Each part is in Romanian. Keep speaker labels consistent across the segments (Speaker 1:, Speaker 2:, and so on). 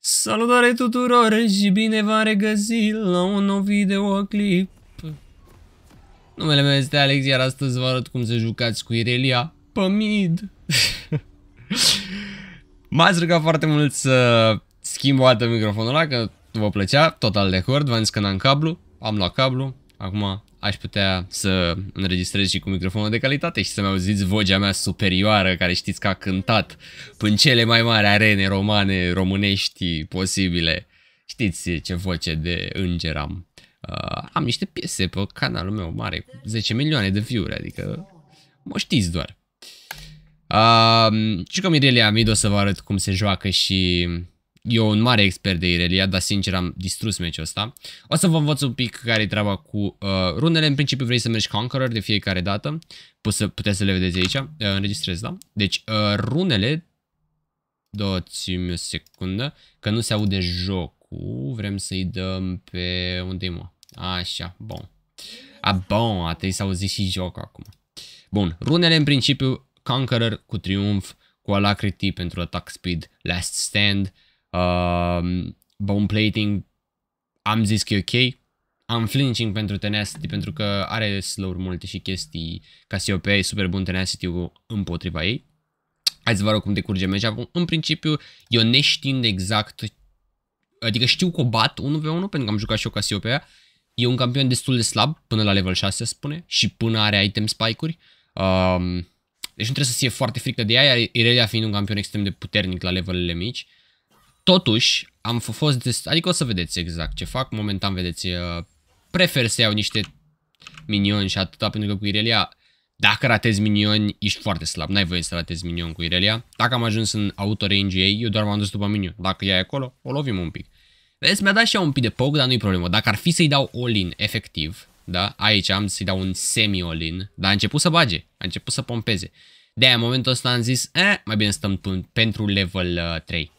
Speaker 1: Salutare tuturor și bine v-am regăsit la un nou videoclip. Numele meu este Alex, iar astăzi vă arăt cum să jucați cu Irelia Pămid M-ați rugat foarte mult să schimb o dată microfonul ăla, că vă plăcea, total de acord, v-am zis că n-am cablu, am luat cablu, acum aș putea să înregistrez și cu microfonul de calitate și să-mi auziți vocea mea superioară care știți că a cântat în cele mai mari arene romane românești posibile. Știți ce voce de înger am. Uh, am niște piese pe canalul meu mare cu 10 milioane de view-uri, adică mă știți doar. Uh, și că Mirelia Amid să vă arăt cum se joacă și eu un mare expert de Irelia, dar sincer am distrus meciul ăsta. O să vă învăț un pic care e treaba cu uh, runele. În principiu vrei să mergi Conqueror de fiecare dată. Pu să, puteți să le vedeți aici. Uh, înregistrez, da? Deci uh, runele... Dați-mi o secundă, că nu se aude jocul. Vrem să-i dăm pe... unde mă? Așa, bun. A, bun, a trebuit să auzi și jocul acum. Bun, runele în principiu Conqueror cu triumf, cu alacrity pentru attack speed, last stand, uh, Uh, bone plating am zis că e ok. Am flinching pentru tenacity pentru că are slow multe și chestii. să e super bun tenacity împotriva ei. Hai să vă rog cum decurge acum. În principiu, eu neștiind exact, adică știu că o bat 1v1 pentru că am jucat și eu Casiopea. E un campion destul de slab până la level 6, spune, și până are item spike-uri. Um, deci nu trebuie să fie foarte frică de ea, iar Irelia fiind un campion extrem de puternic la levelele mici. Uh, Totuși, am fost, des... adică o să vedeți exact ce fac, momentan vedeți, uh, prefer să iau niște minioni și atâta, pentru că cu Irelia, dacă ratezi minioni, ești foarte slab, n-ai voie să ratezi minion cu Irelia. Dacă am ajuns în auto range ei, eu doar m-am dus după minion. Dacă ea e acolo, o lovim un pic. Vezi, mi-a dat și ea un pic de poc, dar nu-i problemă. Dacă ar fi să-i dau all-in, efectiv, da, aici am să-i dau un semi all-in, dar a început să bage, a început să pompeze. De-aia, în momentul ăsta am zis, eh, mai bine stăm pentru level uh, 3.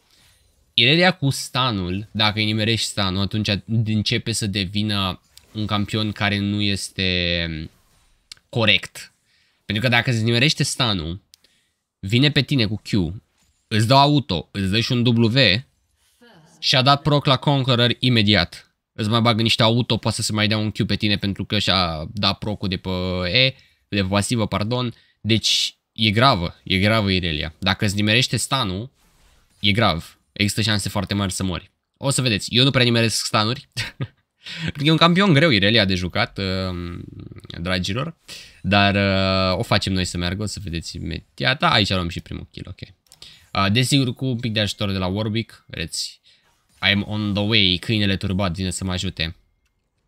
Speaker 1: Irelia cu stanul, dacă îi nimerești stanul, atunci începe să devină un campion care nu este corect. Pentru că dacă îți nimerește stanul, vine pe tine cu Q, îți dă auto, îți dă și un W și a dat proc la Conqueror imediat. Îți mai bagă niște auto, poate să se mai dea un Q pe tine pentru că și-a dat procul de pe E, de pe pasivă, pardon. Deci e gravă, e gravă Irelia. Dacă îți nimerește stanul, e grav există șanse foarte mari să mori. O să vedeți, eu nu prea nimeresc stanuri. e un campion greu, Irelia, de jucat, ehm, dragilor. Dar eh, o facem noi să meargă, o să vedeți imediat. Da, aici luăm și primul kill, ok. Ah, desigur, cu un pic de ajutor de la Warwick, vedeți. I'm on the way, câinele turbat vine să mă ajute.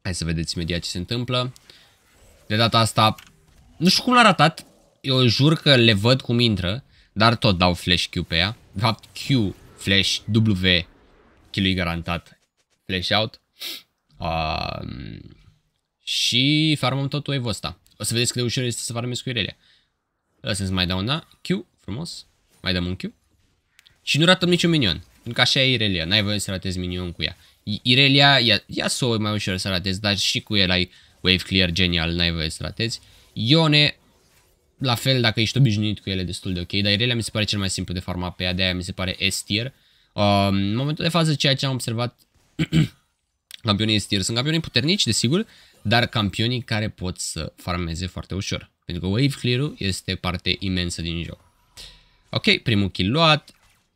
Speaker 1: Hai să vedeți imediat ce se întâmplă. De data asta, nu știu cum l-a ratat, eu jur că le văd cum intră, dar tot dau flash Q pe ea. De fapt, Q Flash W, kill garantat, Flash Out. Uh, și farmăm tot wave ăsta. O să vedeți cât de ușor este să farmez cu irele. Lăsăm să mai dau una. Q, frumos. Mai dăm un Q. Și nu ratăm niciun minion. Pentru că așa e Irelia. N-ai voie să ratezi minion cu ea. Irelia, ia, ia să o mai ușor să ratezi, dar și cu el ai wave clear genial, n-ai voie să ratezi. Ione, la fel dacă ești obișnuit cu ele destul de ok, dar Irelia mi se pare cel mai simplu de forma pe ea, de aia mi se pare S-tier. Uh, în momentul de fază, ceea ce am observat, campionii S-tier sunt campionii puternici, desigur, dar campionii care pot să farmeze foarte ușor. Pentru că wave clear-ul este parte imensă din joc. Ok, primul kill luat,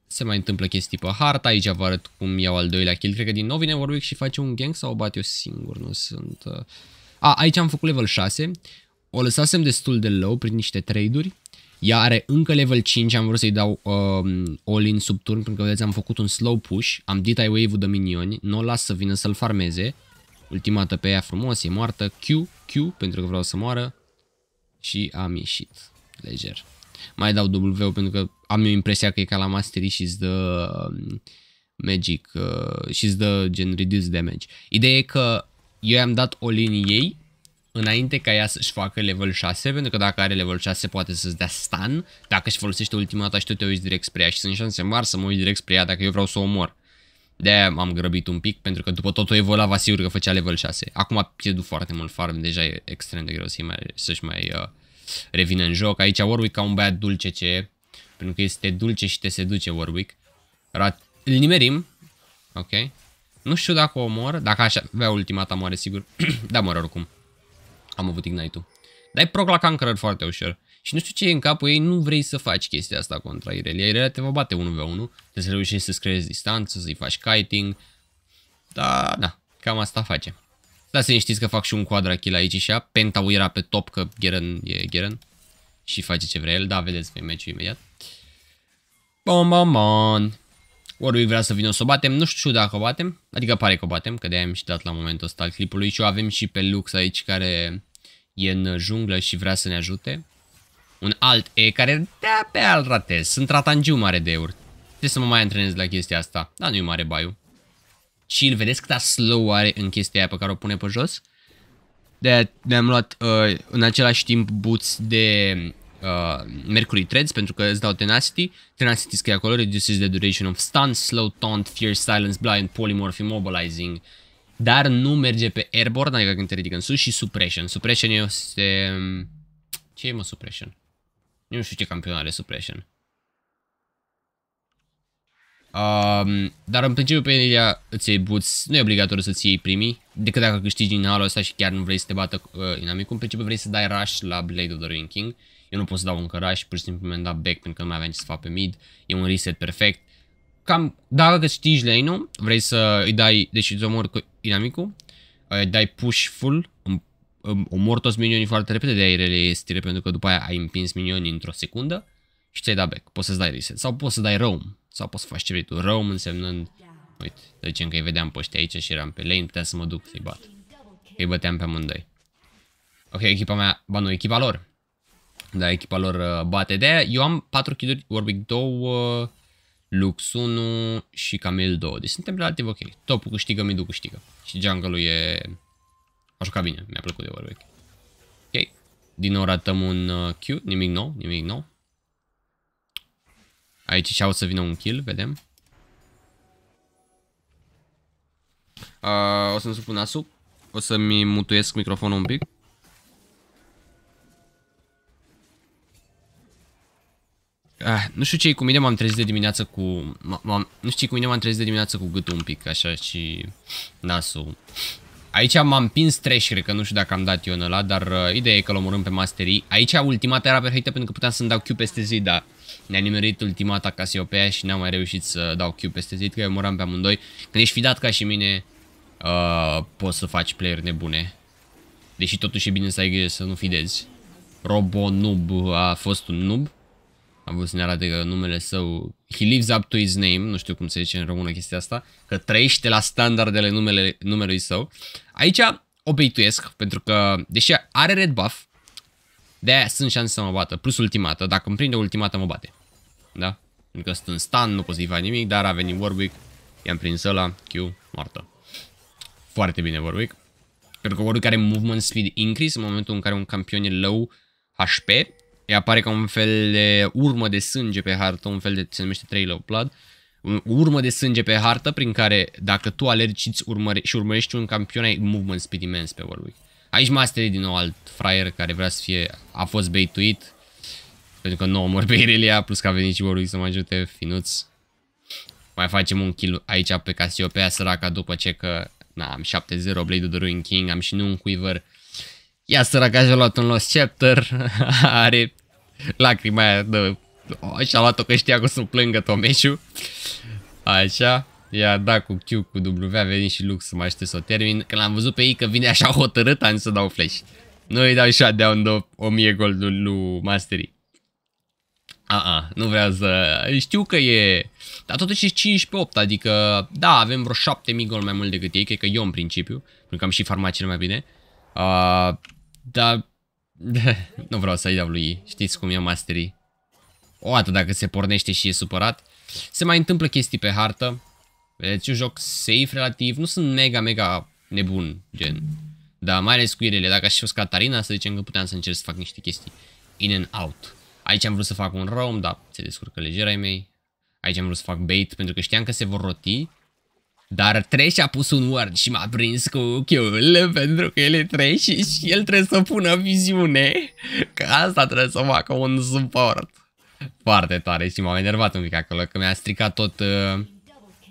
Speaker 1: se mai întâmplă chestii pe harta, aici vă arăt cum iau al doilea kill, cred că din nou vine Warwick și face un gank sau o bat eu singur, nu sunt... Uh. A, aici am făcut level 6, o lăsasem destul de low prin niște trade-uri. Ea are încă level 5, am vrut să-i dau um, all-in sub turn, pentru că vedeți, am făcut un slow push, am dit ai wave-ul de minioni, nu o las să vină să-l farmeze. Ultimată pe ea frumos, e moartă, Q, Q, pentru că vreau să moară. Și am ieșit, leger. Mai dau W pentru că am eu impresia că e ca la Mastery și îți dă um, magic uh, și îți dă gen reduce damage. Ideea e că eu i-am dat all-in ei înainte ca ea să-și facă level 6, pentru că dacă are level 6 poate să-ți dea stun, dacă își folosește ultimata și tu te uiți direct spre ea și sunt șanse mari să mă uiți direct spre ea dacă eu vreau să o omor. de m-am grăbit un pic, pentru că după tot o evolava sigur că făcea level 6. Acum a pierdut foarte mult farm, deja e extrem de greu să-și mai, să mai uh, revină în joc. Aici Warwick ca un băiat dulce ce e, pentru că este dulce și te seduce Warwick. Rat îl nimerim, ok? Nu știu dacă o omor, dacă așa avea ultimata moare sigur, da moră oricum. Am avut ignite-ul. Dai proc la Conqueror foarte ușor. Și nu știu ce e în capul ei, nu vrei să faci chestia asta contra Irelia. Irelia te va bate 1v1, trebuie să reușești să-ți creezi distanță, să-i faci kiting. Da, da, cam asta face. Da, să știți că fac și un quadra kill aici și a penta era pe top, că Geren e Geren. Și face ce vrea el, da, vedeți pe meciul imediat. Bom, bom, bom ori vrea să vină să o batem, nu știu dacă o batem, adică pare că o batem, că de am și dat la momentul ăsta al clipului și o avem și pe Lux aici care e în junglă și vrea să ne ajute. Un alt E care de pe al ratez, sunt ratangiu mare de euri. Trebuie să mă mai antrenez la chestia asta, dar nu e mare baiu. Și îl vedeți cât slow are în chestia aia pe care o pune pe jos? de ne-am luat uh, în același timp boots de Uh, Mercury Threads pentru că îți dau Tenacity. Tenacity scrie acolo, reduces the duration of stun, slow taunt, fear, silence, blind, polymorph, immobilizing. Dar nu merge pe airborne, adică când te ridică în sus și suppression. Suppression este... Um, ce e mă suppression? Nu știu ce campion are suppression. Um, dar în principiu pe elia îți iei boots, nu e obligatoriu să-ți iei primii, decât dacă câștigi din halul ăsta și chiar nu vrei să te bată uh, inamicul, în principiu vrei să dai rush la Blade of the Ring King. Eu nu pot să dau încă rush, pur și simplu mi-am dat back pentru că nu mai aveam ce să fac pe mid. E un reset perfect. Cam, dacă câștigi lane vrei să îi dai, deci îți omori cu inamicul, uh, dai push full, um, um, omori toți minionii foarte repede, de-aia e stire, pentru că după aia ai împins minionii într-o secundă și ți-ai dat back. Poți să-ți dai reset sau poți să dai roam sau poți să faci ce vrei tu. Roam însemnând Uite, să zicem că îi vedeam pe ăștia aici și eram pe lane, puteam să mă duc să-i bat. Că Îi băteam pe amândoi. Ok, echipa mea, ba nu, echipa lor. Da, echipa lor uh, bate. de -aia. eu am 4 kill-uri, Warwick 2, Lux 1 și Camel 2. Deci suntem relativ ok. Topul câștigă, midul câștigă. Și jungle-ul e... A jucat bine, mi-a plăcut de Warwick. Ok. Din nou ratăm un uh, Q, nimic nou, nimic nou. Aici și-au să vină un kill, vedem. Uh, o să-mi supun nasul. O să-mi mutuiesc microfonul un pic. Ah, nu știu ce cu mine, m-am trezit de dimineață cu... nu știu ce cu mine, m-am trezit de dimineață cu gâtul un pic, așa, și nasul. Aici m-am pins trash, cred că nu știu dacă am dat eu în ăla, dar uh, ideea e că l omorâm pe masterii. Aici ultimata era perfectă pentru că puteam să-mi dau Q peste zi, dar ne-a nimerit ultimata Casiopea și n-am mai reușit să dau Q peste zi, că eu moram pe amândoi. Când ești fidat ca și mine, Uh, poți să faci player nebune. Deși totuși e bine să ai grijă să nu fidezi. Robo Noob a fost un noob. Am văzut să ne arate numele său. He lives up to his name. Nu știu cum se zice în română chestia asta. Că trăiește la standardele numele, numelui său. Aici obeituiesc pentru că, deși are red buff, de-aia sunt șanse să mă bată. Plus ultimată. Dacă îmi prinde ultimată, mă bate. Da? Pentru că sunt în stun, nu pot să-i fac nimic, dar a venit Warwick. I-am prins ăla, Q, moartă foarte bine Warwick. Pentru că Warwick are movement speed increase în momentul în care un campion e low HP. e apare ca un fel de urmă de sânge pe hartă, un fel de, se numește 3 low blood. Urmă de sânge pe hartă prin care dacă tu alergi urmăre și urmărești un campion ai movement speed imens pe Warwick. Aici Mastery din nou alt fraier care vrea să fie, a fost baituit. Pentru că nu omor pe Irelia, plus că a venit și Warwick să mă ajute, finuț. Mai facem un kill aici pe Casiopea săraca după ce că na, da, am 7-0 Blade of the Ruin King, am și nu un Quiver. Ia săraca și-a luat un Lost Chapter, are lacrima aia de... Oh, și-a luat-o că știa că o să plângă Tomeșu. Așa. Ia da cu Q, cu W, a venit și Lux să mă aștept să o termin. Când l-am văzut pe ei că vine așa hotărât, am să dau flash. Nu îi dau shutdown de 1000 gold lui Mastery. A, nu vreau să... Știu că e... Dar totuși e 15-8, adică... Da, avem vreo 7000 gol mai mult decât ei, cred că eu în principiu, pentru că am și farmacile mai bine. Uh, dar... nu vreau să-i dau lui, știți cum e masterii. O dată dacă se pornește și e supărat. Se mai întâmplă chestii pe hartă. Vedeți, eu joc safe relativ, nu sunt mega, mega nebun, gen. Dar mai ales cu irele, dacă aș fi fost Catarina, să zicem că puteam să încerc să fac niște chestii in and out. Aici am vrut să fac un roam, dar se descurcă leger ai mei. Aici am vrut să fac bait pentru că știam că se vor roti. Dar Trash a pus un ward și m-a prins cu ochiul pentru că el e Trash și el trebuie să pună viziune. Că asta trebuie să facă un suport. Foarte tare și m-am enervat un pic acolo că mi-a stricat tot uh,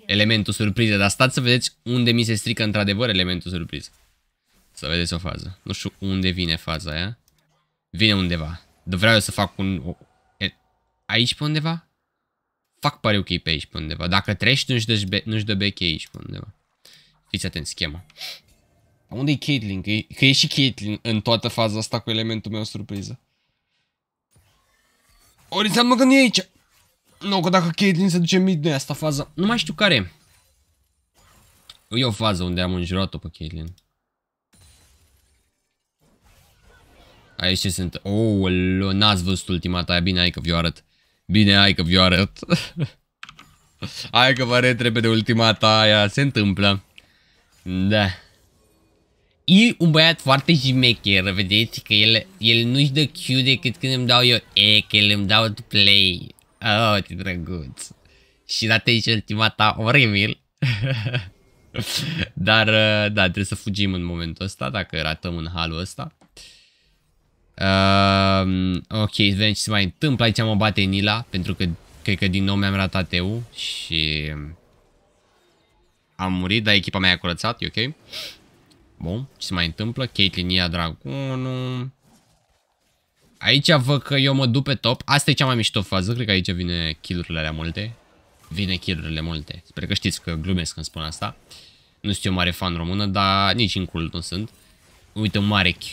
Speaker 1: elementul surpriză. Dar stați să vedeți unde mi se strică într-adevăr elementul surpriză. Să vedeți o fază. Nu știu unde vine faza aia. Vine undeva vreau eu să fac un... Aici pe undeva? Fac pariu că e pe aici pe undeva. Dacă treci, nu-și dă, nu dă beche aici pe undeva. Fiți atenți, schema. Unde e Caitlyn? Că că e și Caitlyn în toată faza asta cu elementul meu surpriză. Ori înseamnă că nu e aici. Nu, că dacă Caitlyn se duce mid, nu asta faza. Nu mai știu care e. E o fază unde am înjurat-o pe Caitlyn. Aici ce sunt? Oh, n-ați văzut ultimata ta. Bine, hai că vi-o arăt. Bine, hai că vi-o arăt. hai că vă arăt repede ultimata aia. Se întâmplă. Da. E un băiat foarte jimecher, vedeți că el, el nu-și dă Q decât când îmi dau eu E, că el îmi dau play. Oh, ce drăguț. Și la ultima ultimata oribil. Dar, uh, da, trebuie să fugim în momentul ăsta, dacă ratăm în halul ăsta. Uh, ok, vedem deci ce se mai întâmplă. Aici mă bate Nila, pentru că cred că din nou mi-am ratat eu și am murit, dar echipa mea a curățat, e ok. Bun, ce se mai întâmplă? Caitlyn ia dragonul. Aici văd că eu mă duc pe top. Asta e cea mai mișto fază, cred că aici vine kill-urile alea multe. Vine kill-urile multe. Sper că știți că glumesc când spun asta. Nu sunt eu mare fan română, dar nici în cult nu sunt. Uh, uite un mare Q,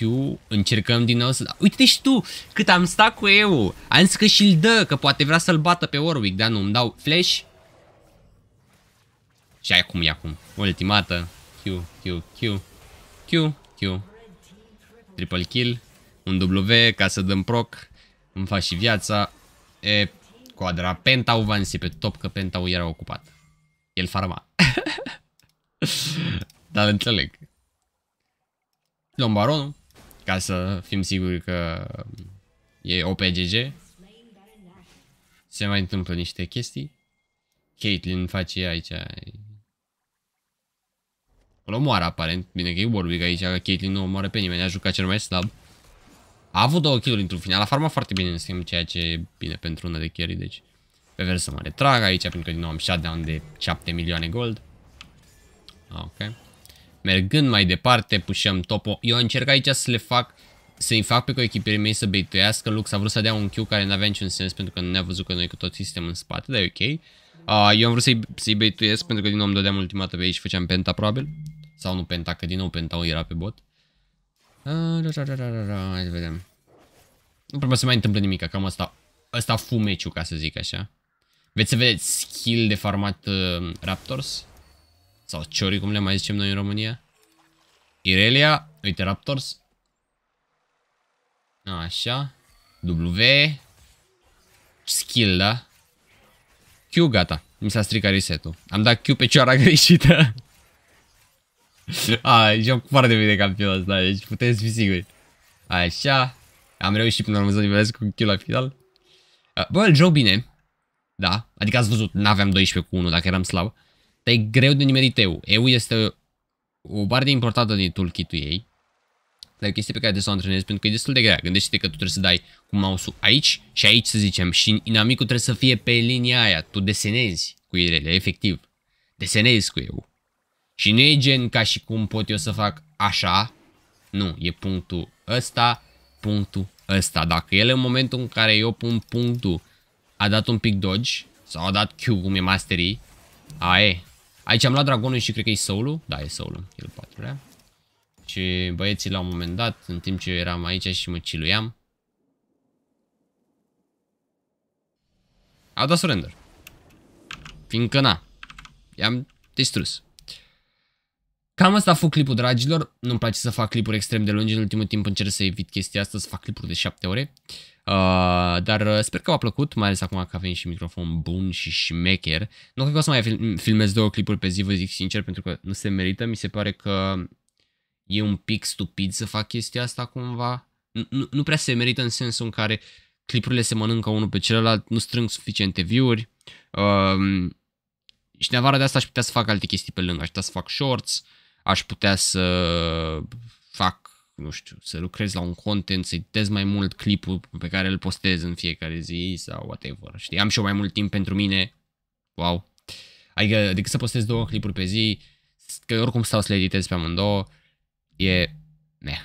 Speaker 1: încercăm din nou să... Uite și tu cât am stat cu eu. Am zis că și-l dă, că poate vrea să-l bată pe Warwick, dar nu, îmi dau flash. Și acum e acum. Ultimată. Q, Q, Q, Q, Q. Triple kill. Un W ca să dăm proc. Îmi fac și viața. E, coadra. Pentau va pe top, că Pentau era ocupat. El farma. dar înțeleg. Luăm baronul, ca să fim siguri că e OPGG. Se mai întâmplă niște chestii. Caitlyn face aici... Îl omoară aparent, bine că e Warwick aici, că Caitlyn nu omoară pe nimeni, a jucat cel mai slab. A avut două kill-uri într-un final, a farmat foarte bine în schimb, ceea ce e bine pentru una de carry, deci... Pe vers să mă retrag aici, pentru că din nou am shutdown de 7 milioane gold. Ok. Mergând mai departe, pușăm topo. Eu încerc aici să le fac să-i fac pe coechipierii mei să beituiască. Lux a vrut să dea un Q care n-avea niciun sens pentru că nu ne-a văzut că noi cu tot suntem în spate, dar e ok. Uh, eu am vrut să-i să, beituiesc pentru că din nou îmi dădeam ultimată pe aici și făceam penta probabil. Sau nu penta, că din nou penta era pe bot. Hai să vedem. Nu prea se mai întâmplă nimic, cam asta, asta fumeciu, ca să zic așa. Veți să vedeți skill de format uh, Raptors. Sau ciori, cum le mai zicem noi în România. Irelia, uite, Raptors. Așa. W. Skill, da? Q, gata. Mi s-a stricat reset-ul. Am dat Q pe cioara greșită. A, joc foarte bine campionul ăsta, da, deci puteți fi siguri. Așa. Am reușit până la urmă să nivelez cu Q la final. Bă, îl joc bine. Da, adică ați văzut, n-aveam 12 cu 1 dacă eram slab. Dar e greu de nimerit EU. EU este o parte importantă din toolkit-ul ei. Dar e o chestie pe care trebuie să o antrenezi pentru că e destul de grea. Gândește-te că tu trebuie să dai cu mouse-ul aici și aici să zicem. Și inamicul trebuie să fie pe linia aia. Tu desenezi cu ele, efectiv. Desenezi cu EU. Și nu e gen ca și cum pot eu să fac așa. Nu, e punctul ăsta, punctul ăsta. Dacă el în momentul în care eu pun punctul a dat un pic dodge sau a dat Q cum e masterii, a e, Aici am luat dragonul și cred că e soul -ul. Da, e soul -ul. El patrulea. Și băieții la un moment dat, în timp ce eu eram aici și mă ciluiam. Au dat surrender. Fiindcă na. I-am distrus. Cam asta a fost clipul, dragilor. Nu-mi place să fac clipuri extrem de lungi. În ultimul timp încerc să evit chestia asta, să fac clipuri de 7 ore. Uh, dar uh, sper că v-a plăcut, mai ales acum că a și microfon bun și șmecher. Nu cred că o să mai filmez două clipuri pe zi, vă zic sincer, pentru că nu se merită. Mi se pare că e un pic stupid să fac chestia asta cumva. Nu, nu prea se merită în sensul în care clipurile se mănâncă unul pe celălalt, nu strâng suficiente view-uri. Uh, și în de asta aș putea să fac alte chestii pe lângă, aș putea să fac shorts, aș putea să fac nu știu, să lucrezi la un content, să editez mai mult clipul pe care îl postez în fiecare zi sau whatever. Știi, am și eu mai mult timp pentru mine. Wow. Adică decât să postez două clipuri pe zi, că oricum stau să le editez pe amândouă, e... Meh.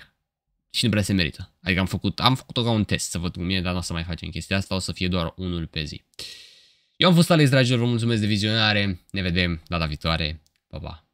Speaker 1: Și nu prea se merită. Adică am făcut, am făcut-o ca un test să văd cum e, dar nu o să mai facem chestia asta, o să fie doar unul pe zi. Eu am fost Alex, dragilor, vă mulțumesc de vizionare, ne vedem data viitoare, pa, pa!